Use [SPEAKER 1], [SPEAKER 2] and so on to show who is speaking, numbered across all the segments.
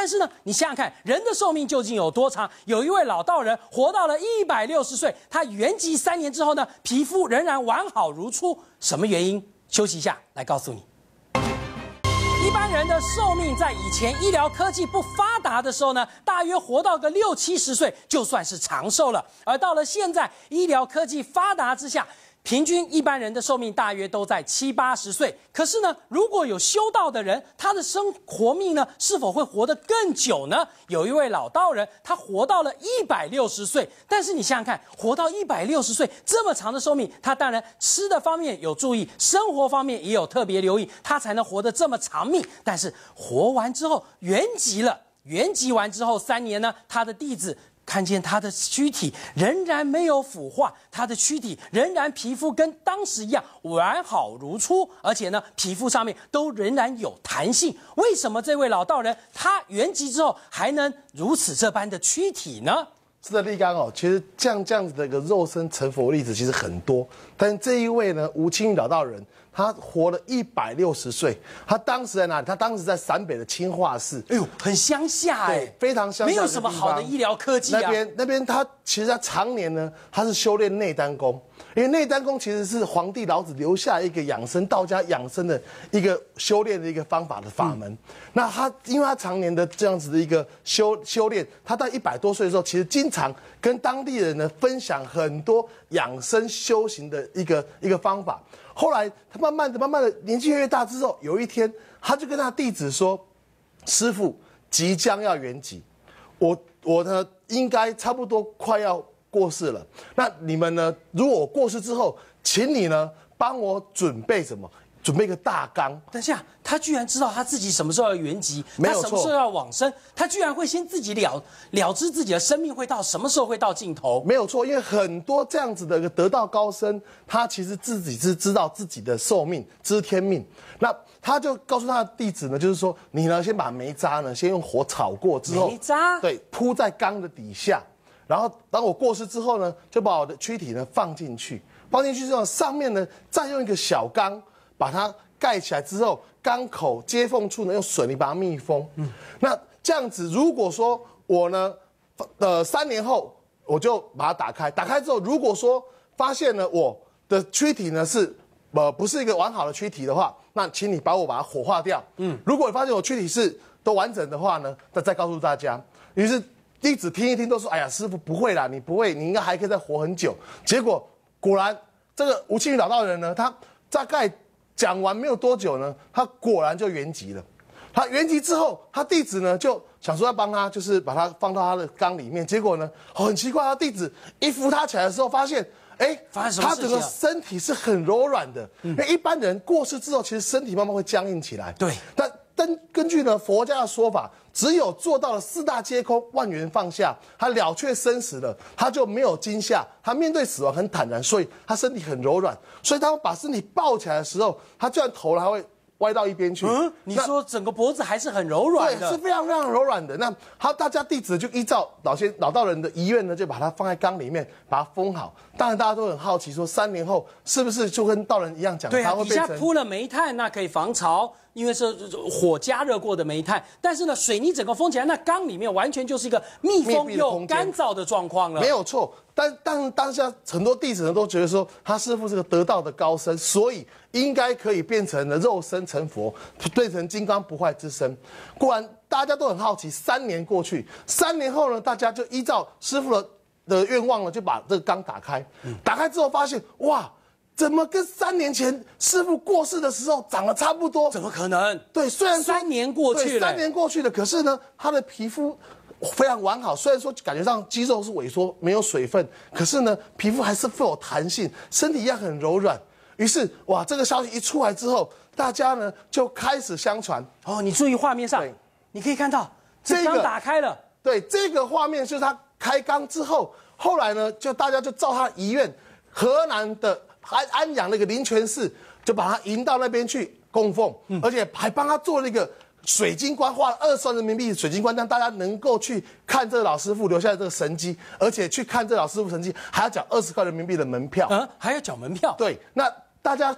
[SPEAKER 1] 但是呢，你想想看，人的寿命究竟有多长？有一位老道人活到了一百六十岁，他圆寂三年之后呢，皮肤仍然完好如初，什么原因？休息一下来告诉你。一般人的寿命在以前医疗科技不发达的时候呢，大约活到个六七十岁就算是长寿了，而到了现在，医疗科技发达之下。平均一般人的寿命大约都在七八十岁，可是呢，如果有修道的人，他的生活命呢，是否会活得更久呢？有一位老道人，他活到了一百六十岁，但是你想想看，活到一百六十岁这么长的寿命，他当然吃的方面有注意，生活方面也有特别留意，他才能活得这么长命。但是活完之后原籍了，原籍完之后三年呢，他的弟子。看见他的躯体仍然没有腐化，他的躯体仍然皮肤跟当时一样完好如初，而且呢，皮肤上面都仍然有弹性。为什么这位老道人他圆
[SPEAKER 2] 寂之后还能如此这般的躯体呢？是的，立刚哦，其实这样这样子的一个肉身成佛的例子其实很多，但这一位呢，吴清老道人。他活了一百六十岁，他当时在哪里？他当时在陕北的清化市，哎呦，很乡下哎，非常乡下，没有什么好的医疗科技。那边那边，他其实他常年呢，他是修炼内丹功，因为内丹功其实是皇帝老子留下一个养生道家养生的一个修炼的一个方法的法门。那他因为他常年的这样子的一个修修炼，他到一百多岁的时候，其实经常跟当地人呢分享很多养生修行的一个一个方法。后来他慢慢的、慢慢的年纪越来越大之后，有一天他就跟他弟子说：“师傅即将要圆寂，我我呢应该差不多快要过世了。那你们呢，如果过世之后，请你呢帮我准备什么？”准备一个大纲。等下，他居然知道他自己什么时候要圆寂，他什么时候要往生，他居然会先自己了了知自己的生命会到什么时候会到尽头。没有错，因为很多这样子的得道高僧，他其实自己是知道自己的寿命，知天命。那他就告诉他的弟子呢，就是说，你呢先把煤渣呢先用火炒过之后，煤渣对铺在缸的底下，然后当我过世之后呢，就把我的躯体呢放进去，放进去之后上面呢再用一个小缸。把它盖起来之后，缸口接缝处呢，用水泥把它密封。嗯，那这样子，如果说我呢，呃，三年后我就把它打开，打开之后，如果说发现呢，我的躯体呢是呃，不是一个完好的躯体的话，那请你帮我把它火化掉。嗯，如果你发现我躯体是都完整的话呢，再再告诉大家。于是，一直听一听都说：“哎呀，师傅不会啦，你不会，你应该还可以再活很久。”结果果然，这个吴庆余老道人呢，他大概。讲完没有多久呢，他果然就原籍了。他原籍之后，他弟子呢就想说要帮他，就是把他放到他的缸里面。结果呢，很奇怪，他弟子一扶他起来的时候，发现，哎，发生什么他整个身体是很柔软的。那一般人过世之后，其实身体慢慢会僵硬起来。对，但。根根据呢佛家的说法，只有做到了四大皆空，万缘放下，他了却生死了，他就没有惊吓，他面对死亡很坦然，所以他身体很柔软，所以他把身体抱起来的时候，他居然头还会歪到一边去。嗯，你说整个脖子还是很柔软的，对，是非常非常柔软的。那他大家弟子就依照老先老道人的遗愿呢，就把它放在缸里面，把它封好。当然大家都很好奇，说三年后是不是就跟道人一样讲，对，被下铺了
[SPEAKER 1] 煤炭，那可以防潮。因为是火加热过的煤炭，但是呢，水泥整个封起来，那缸里面完全就是一个密封又干燥的状况了。没有
[SPEAKER 2] 错，但但当下很多弟子呢都觉得说，他师傅是个得道的高僧，所以应该可以变成了肉身成佛，变成金刚不坏之身。果然，大家都很好奇，三年过去，三年后呢，大家就依照师傅的的愿望呢，就把这个缸打开。打开之后发现，哇！怎么跟三年前师傅过世的时候长得差不多？怎么可能？对，虽然三年过去了，三年过去了，可是呢，他的皮肤非常完好。虽然说感觉上肌肉是萎缩，没有水分，可是呢，皮肤还是富有弹性，身体一样很柔软。于是，哇，这个消息一出来之后，大家呢就开始相传。哦，你注意画面上，你可以看到这个打开了。对，这个画面就是他开缸之后，后来呢，就大家就照他遗愿，河南的。还安养那个灵泉寺，就把他迎到那边去供奉，而且还帮他做了一个水晶棺，花了二十万人民币水晶棺，让大家能够去看这老师傅留下这个神迹，而且去看这老师傅神迹还要缴二十块人民币的门票啊，还要缴门票？对，那大家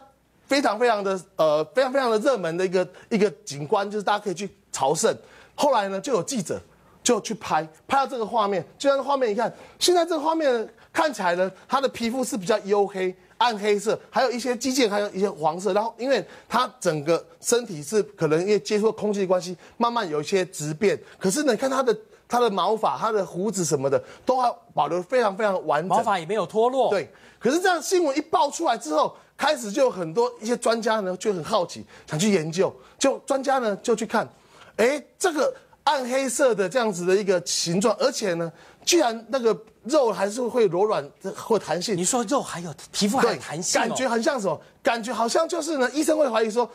[SPEAKER 2] 非常非常的呃，非常非常的热门的一个一个景观，就是大家可以去朝圣。后来呢，就有记者就去拍，拍到这个画面，就然画面一看，现在这个画面看起来呢，他的皮肤是比较黝黑。暗黑色，还有一些肌腱，还有一些黄色。然后，因为它整个身体是可能因为接触空气的关系，慢慢有一些质变。可是呢，你看它的它的毛发、它的胡子什么的，都还保留非常非常完整，毛发也没有脱落。对。可是这样新闻一爆出来之后，开始就很多一些专家呢就很好奇，想去研究。就专家呢就去看，哎，这个暗黑色的这样子的一个形状，而且呢。居然那个肉还是会柔软或弹性。你说肉还有皮肤还有弹性，感觉很像什么？感觉好像就是呢。医生会怀疑说，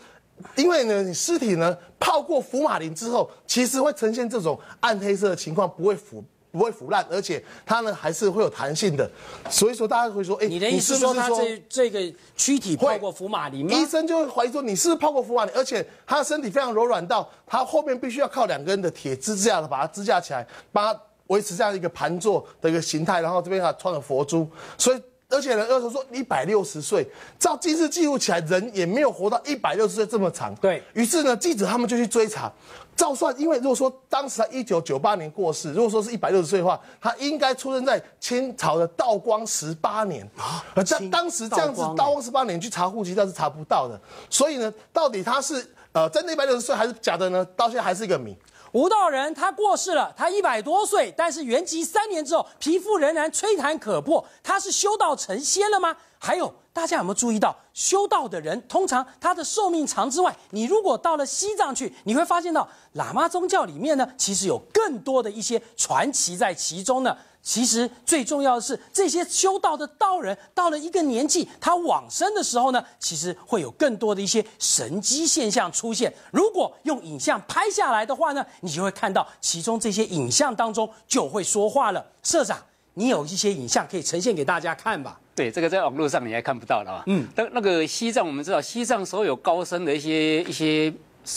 [SPEAKER 2] 因为呢，你尸体呢泡过福马林之后，其实会呈现这种暗黑色的情况，不会腐不会腐烂，而且它呢还是会有弹性的。所以说大家会说，哎，你的意思是说他这这个躯体泡过福马林？吗？医生就会怀疑说，你是泡过福马林，而且他的身体非常柔软，到他后面必须要靠两个人的铁支架的把它支架起来，把。维持这样一个盘坐的一个形态，然后这边还穿了佛珠，所以而且呢，二手说一百六十岁，照今日记录起来，人也没有活到一百六十岁这么长。对于是呢，记者他们就去追查，照算，因为如果说当时他一九九八年过世，如果说是一百六十岁的话，他应该出生在清朝的道光十八年啊，而在当时这样子，道光十八年去查户籍，但是查不到的，所以呢，到底他是呃真的一百六十岁还是假的呢？到现在还是一个谜。吴道人他
[SPEAKER 1] 过世了，他一百多岁，但是元吉三年之后，皮肤仍然吹弹可破，他是修道成仙了吗？还有，大家有没有注意到，修道的人通常他的寿命长之外，你如果到了西藏去，你会发现到喇嘛宗教里面呢，其实有更多的一些传奇在其中呢。其实最重要的是，这些修道的道人到了一个年纪，他往生的时候呢，其实会有更多的一些神机现象出现。如果用影像拍下来的话呢，你就会看到其中这些影像当中就会说话了。社长，你有一些影像可以呈现给大家看吧。
[SPEAKER 3] 对，这个在网络上你也看不到了啊。嗯。那那个西藏，我们知道西藏所有高僧的一些一些，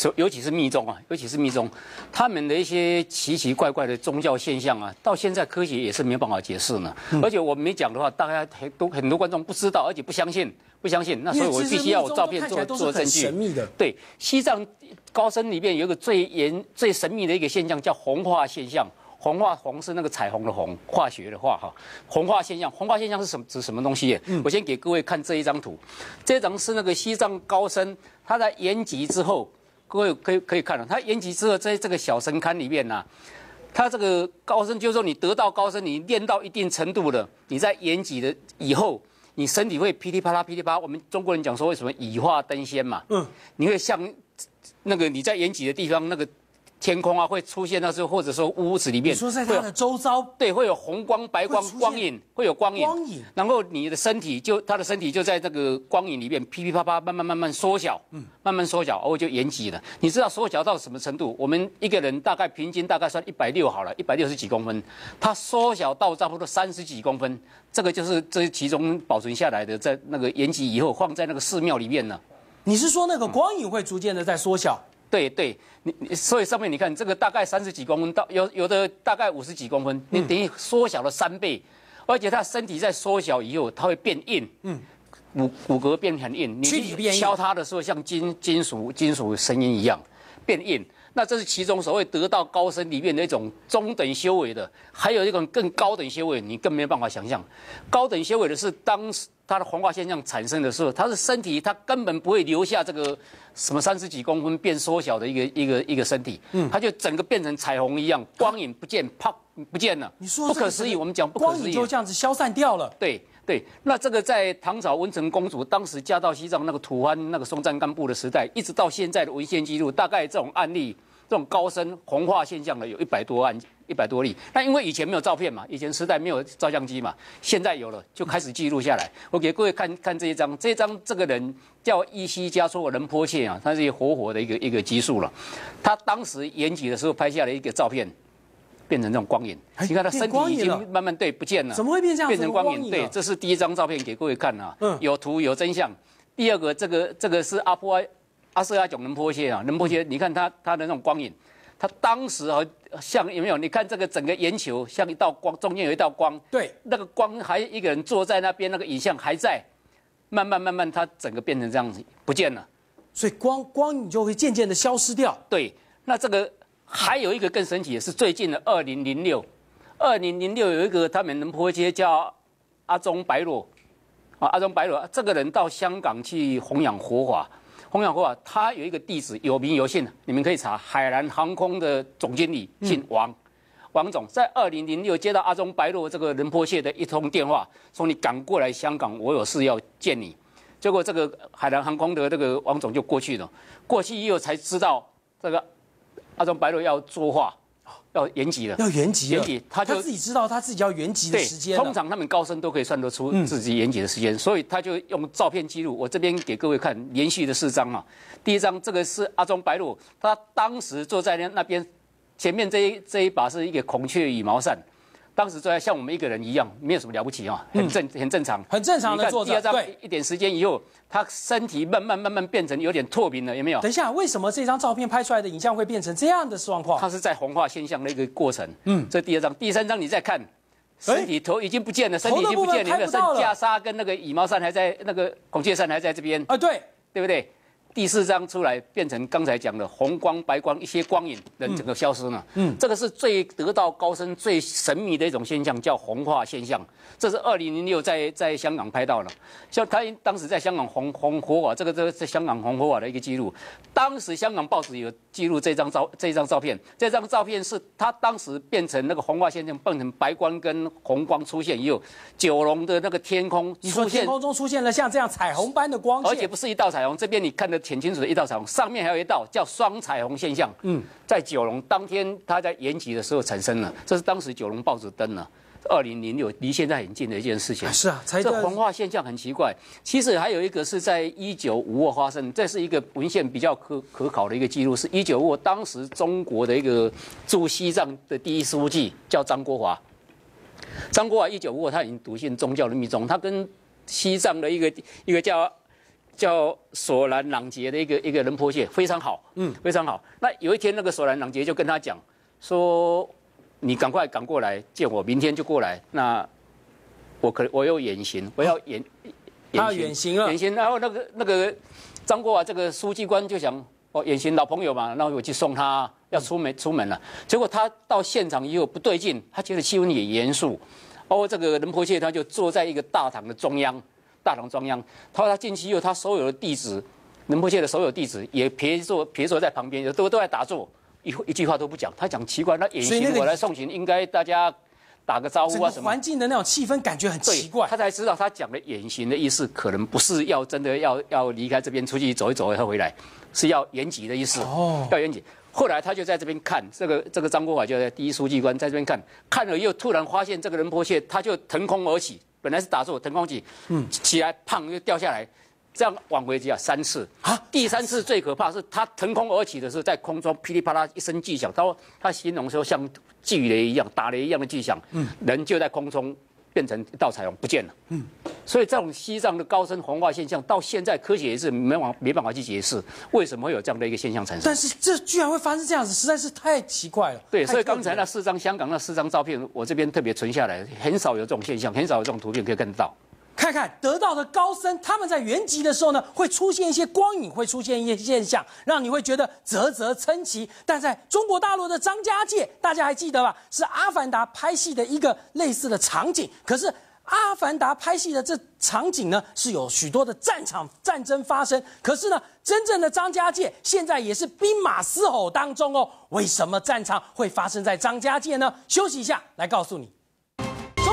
[SPEAKER 3] 尤尤其是密宗啊，尤其是密宗，他们的一些奇奇怪怪的宗教现象啊，到现在科学也是没有办法解释呢。而且我没讲的话，大家很都很多观众不知道，而且不相信，不相信。那所以我必须要有照片做做证据。神秘的。对，西藏高僧里面有一个最严、最神秘的一个现象，叫红化现象。红化，红是那个彩虹的红，化学的化哈。红化现象，红化现象是什么？指什么东西？嗯，我先给各位看这一张图，这张是那个西藏高僧他在延吉之后，各位可以可以看了，他延吉之后，在这个小神龛里面呐，他这个高僧就是说你得道高僧，你练到一定程度了，你在延吉的以后，你身体会噼里啪啦噼里啪，啦，我们中国人讲说为什么以化登仙嘛，嗯，你会像那个你在延吉的地方那个。天空啊，会出现那时候，或者说屋子里面，说在样的周遭，对，会有红光、白光、光影，会有光影，然后你的身体就他的身体就在这个光影里面噼噼啪啪，慢慢慢慢缩小，嗯，慢慢缩小，哦，就延吉了。你知道缩小到什么程度？我们一个人大概平均大概算一百六好了，一百六十几公分，它缩小到差不多三十几公分，这个就是这其中保存下来的，在那个延吉以后放在那个寺庙里面呢。你是说那个光影会逐渐的在缩小？对对，你你所以上面你看这个大概三十几公分到有有的大概五十几公分，你等于缩小了三倍，而且它身体在缩小以后，它会变硬，骨骨骼变很硬，你敲它的时候像金金属金属声音一样变硬。那这是其中所谓得道高僧里面的一种中等修为的，还有一种更高等修为，你更没有办法想象。高等修为的是，当他的黄化现象产生的时候，他的身体，他根本不会留下这个什么三十几公分变缩小的一个一个一个身体，嗯，他就整个变成彩虹一样，光影不见，啪不见了，你说不可思议，我们讲不可思议，光影就这样子消散掉了，对。对，那这个在唐朝文成公主当时嫁到西藏那个吐蕃那个松赞干布的时代，一直到现在的文献记录，大概这种案例、这种高僧红化现象的有一百多万、一百多例。那因为以前没有照片嘛，以前时代没有照相机嘛，现在有了，就开始记录下来。我给各位看看这一张，这张这个人叫伊西加措仁坡切啊，他是活活的一个一个基数了。他当时延吉的时候拍下了一个照片。变成这种光影，你看他身体已经慢慢对不见了。怎么会变样？变成光影，对，这是第一张照片给各位看啊，嗯，有图有真相。第二个，这个这个是阿波阿阿瑟阿囧能波切啊，能波切，你看他他的那种光影，他当时好像有没有？你看这个整个眼球像一道光，中间有一道光，对，那个光还一个人坐在那边，那个影像还在，慢慢慢慢他整个变成这样子不见了，所
[SPEAKER 1] 以光光影就会渐渐的消失掉。
[SPEAKER 3] 对，那这个。还有一个更神奇，的是最近的二零零六，二零零六有一个他们能坡街叫阿忠白罗，啊，阿忠白罗这个人到香港去弘扬佛法，弘扬佛法，他有一个弟子有名有姓的，你们可以查，海南航空的总经理姓王，王总在二零零六接到阿忠白洛这个宁波街的一通电话，说你赶过来香港，我有事要见你，结果这个海南航空的这个王总就过去了，过去以后才知道这个。阿忠白鹭要作画，要延吉的，要延吉。延吉他他自己知
[SPEAKER 1] 道他自己要延吉的时间。通
[SPEAKER 3] 常他们高僧都可以算得出自己延吉的时间，所以他就用照片记录。我这边给各位看连续的四张啊。第一张这个是阿忠白鹭，他当时坐在那那边前面这一这一把是一个孔雀羽毛扇。当时就在像我们一个人一样，没有什么了不起啊，很正，很正常，很正常的。看第二张，一点时间以后，他身体慢慢慢慢变成有点透明了，有没有？等一
[SPEAKER 1] 下，为什么这张照片拍出来的影像会变成这样的状况？它是在红化现象的一
[SPEAKER 3] 个过程。嗯，这第二张、第三张你再看，身体头已经不见了，身体已经不见了，山架裟跟那个羽毛扇还在，那个孔雀扇还在这边。啊，对，对不对？第四张出来变成刚才讲的红光、白光一些光影的整个消失了。嗯，这个是最得道高僧最神秘的一种现象，叫红化现象。这是二零零六在在香港拍到了，像他当时在香港红红火瓦，这个这个是香港红火瓦的一个记录。当时香港报纸有记录这张照、这张照片。这张照片是他当时变成那个红化现象，变成白光跟红光出现，以后，九龙的那个天空出现，天空
[SPEAKER 1] 中出现了像这样彩虹般的光线，而且不是
[SPEAKER 3] 一道彩虹，这边你看的。挺清楚的一道彩虹，上面还有一道叫双彩虹现象。嗯，在九龙当天，他在延吉的时候产生了，这是当时九龙报纸登了。二零零六离现在很近的一件事情。是啊，这文化现象很奇怪。其实还有一个是在一九五二发生，这是一个文献比较可可考的一个记录，是一九五二当时中国的一个驻西藏的第一书记叫张国华。张国华一九五二他已经笃信宗教的密宗，他跟西藏的一个一个叫。叫索兰朗杰的一个一个仁波切非常好，嗯，非常好。那有一天，那个索兰朗杰就跟他讲说：“你赶快赶过来见我，明天就过来。”那我可我要远行，我要远，
[SPEAKER 1] 他远行
[SPEAKER 3] 啊，远行。然后那个那个张国华这个书记官就想：“哦，远行老朋友嘛，那我去送他要出门出门了。”结果他到现场以后不对劲，他觉得气氛也严肃，哦，这个仁波切他就坐在一个大堂的中央。大堂中央。他说他进去以后，他所有的弟子，仁波切的所有弟子也别坐，别坐在旁边，都都在打坐，一一句话都不讲。他讲奇怪，那远行我来送行，应该大家打个招呼。什么
[SPEAKER 1] 环境的那种气氛，感觉很奇怪。他才
[SPEAKER 3] 知道，他讲的远行的意思，可能不是要真的要要离开这边出去走一走，他回来是要延吉的意思。哦，要延吉。后来他就在这边看，这个这个张国华就在第一书记官在这边看，看了又突然发现这个仁波切，他就腾空而起。本来是打坐，腾空起，嗯，起来胖又掉下来，这样往回击啊三次啊，第三次最可怕是他腾空而起的时候，在空中噼里啪啦一声巨响，他说他形容说像巨雷一样打雷一样的巨响，嗯，人就在空中。变成一道彩虹不见了。嗯，所以这种西藏的高深红化现象，到现在科学也是没往没办法去解释，为什么会有这样的一个现象产生？但
[SPEAKER 1] 是这居然会发生这样子，实在是太奇怪了。对，所以刚才
[SPEAKER 3] 那四张香港那四张照片，我这边特别存下来，很少有这种现象，很少有这种图片可以看得到。
[SPEAKER 1] 看得到的高僧，他们在原籍的时候呢，会出现一些光影，会出现一些现象，让你会觉得啧啧称奇。但在中国大陆的张家界，大家还记得吧？是阿凡达拍戏的一个类似的场景。可是阿凡达拍戏的这场景呢，是有许多的战场战争发生。可是呢，真正的张家界现在也是兵马嘶吼当中哦。为什么战场会发生在张家界呢？休息一下，来告诉你。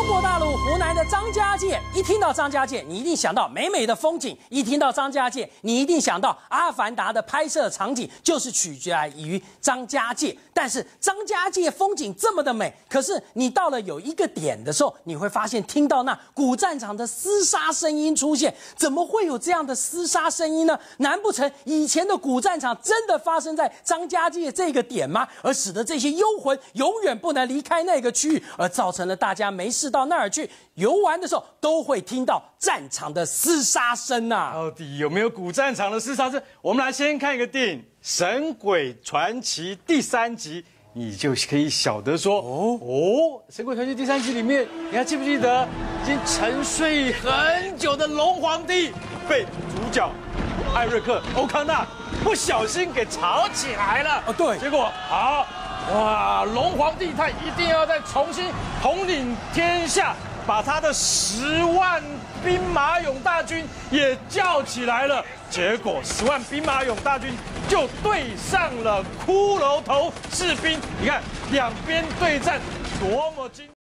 [SPEAKER 1] 过大陆，湖南的张家界。一听到张家界，你一定想到美美的风景；一听到张家界，你一定想到《阿凡达》的拍摄场景就是取决于张家界。但是张家界风景这么的美，可是你到了有一个点的时候，你会发现听到那古战场的厮杀声音出现，怎么会有这样的厮杀声音呢？难不成以前的古战场真的发生在张家界这个点吗？而使得这些幽魂永远不能离开那个区域，而造成了大家没事到。到那儿去游玩的时候，都会听到战场的厮杀声呐。到底有没有古战场的厮杀声？我们来先看一个电影《神鬼传奇》第三集，你就可以晓得说哦哦，《神鬼传奇》第三集里面，你还记不记得，已经沉睡很久的龙皇帝被主角艾瑞克·欧康纳不小心给吵起来了？哦，对，结果好。哇！龙皇帝太一定要再重新统领天下，把他的十万兵马俑大军也叫起来了。结果十万兵马俑大军就对上了骷髅头士兵，你看两边
[SPEAKER 3] 对战多么惊！